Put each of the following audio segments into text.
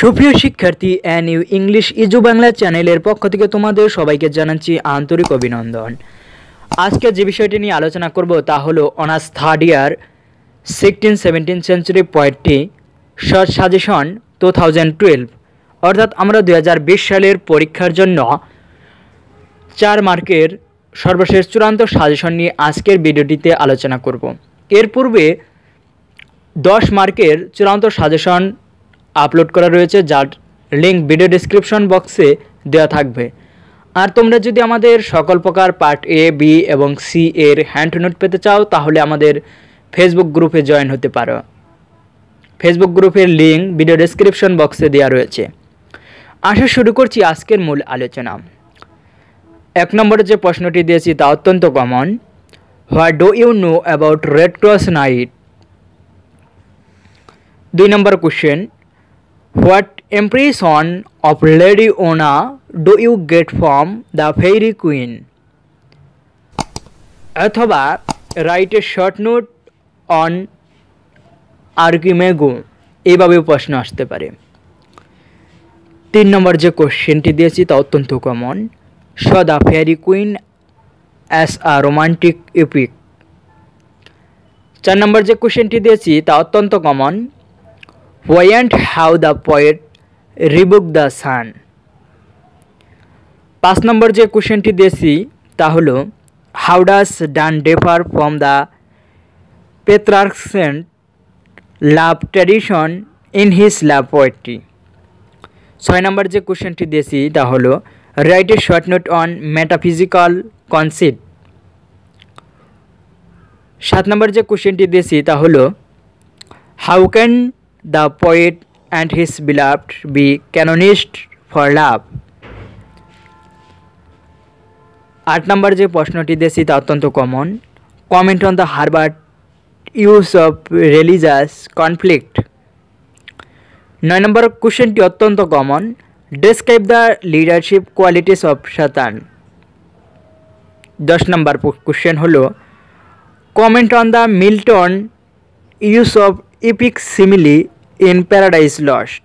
সুপ্রিয় শিক্ষার্থী অ্যান ইউ ইংলিশ ইজু বাংলা চ্যানেলের পক্ষ থেকে তোমাদের সবাইকে জানাচ্ছি আন্তরিক অভিনন্দন আজকে যে বিষয়টি নিয়ে আলোচনা করব তা হলো honours third year sixteen seventeen century পয়েন্টটি short suggestion two thousand twelve অর্থাৎ আমরা দু সালের পরীক্ষার জন্য চার মার্কের সর্বশেষ চূড়ান্ত সাজেশন নিয়ে আজকের ভিডিওটিতে আলোচনা করব এর পূর্বে দশ মার্কের চূড়ান্ত সাজেশন আপলোড করা রয়েছে যার লিঙ্ক ভিডিও ডিসক্রিপশন বক্সে দেওয়া থাকবে আর তোমরা যদি আমাদের সকল প্রকার পার্ট এ বি এবং সি এর হ্যান্ড নোট পেতে চাও তাহলে আমাদের ফেসবুক গ্রুপে জয়েন হতে পারো ফেসবুক গ্রুপের লিঙ্ক ভিডিও ডিসক্রিপশন বক্সে দেওয়া রয়েছে আসা শুরু করছি আজকের মূল আলোচনা এক নম্বরে যে প্রশ্নটি দিয়েছি তা অত্যন্ত common what do you know about red cross knight দুই number question What impression of Lady Ona do you get from the fairy queen? অথবা write a short note on Archimago এইভাবেও প্রশ্ন আসতে পারে তিন নম্বর যে কোশ্চেনটি দিয়েছি তা অত্যন্ত common show the fairy queen as a romantic epic চার নম্বর যে কোশ্চেনটি দিয়েছি তা অত্যন্ত common point how the poet rebuke the sun পাঁচ নম্বর যে কোশ্চেনটি দিয়েছি তা হল how does Donne differ from the Petrarchan love tradition in his love poetry ছয় নম্বর যে কোশ্চেনটি দিয়েছি তা হল write a short note on metaphysical concept সাত নম্বর যে কোশ্চেনটি দিয়েছি তা হল how can the poet and his beloved be canonized for love? আট নম্বর যে প্রশ্নটি দেশি তা অত্যন্ত common comment on the Herbert use of religious conflict নয় নম্বর কোশ্চেনটি অত্যন্ত common describe the leadership qualities of Satan দশ নম্বর কোশ্চেন হল comment on the Milton use of epic simile in Paradise Lost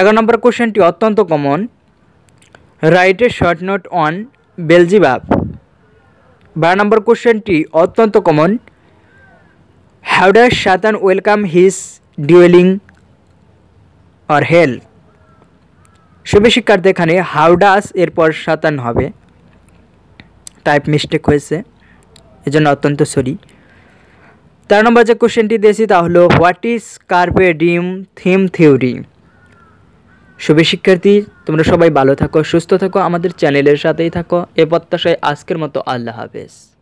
এগারো নম্বর কোশ্চেনটি অত্যন্ত common write a short note on Beelzebub বারো number কোশ্চেনটি অত্যন্ত common how does Satan welcome his dwelling or hell শুভ শিক্ষার্থী এখানে হাউ ডাস এরপর শাতান হবে টাইপ মিস্টেক হয়েছে এজন্য অত্যন্ত সরি তার নম্বর যে কোশ্চেনটি দিয়েছি তা হলো হোয়াট ইজ কার্পে ডিম থিম থিওরি শুভ শিক্ষার্থী তোমরা সবাই ভালো থাকো সুস্থ থাকো আমাদের চ্যানেলের সাথেই থাকো এ প্রত্যাশায় আজকের মতো আল্লাহ হাফেজ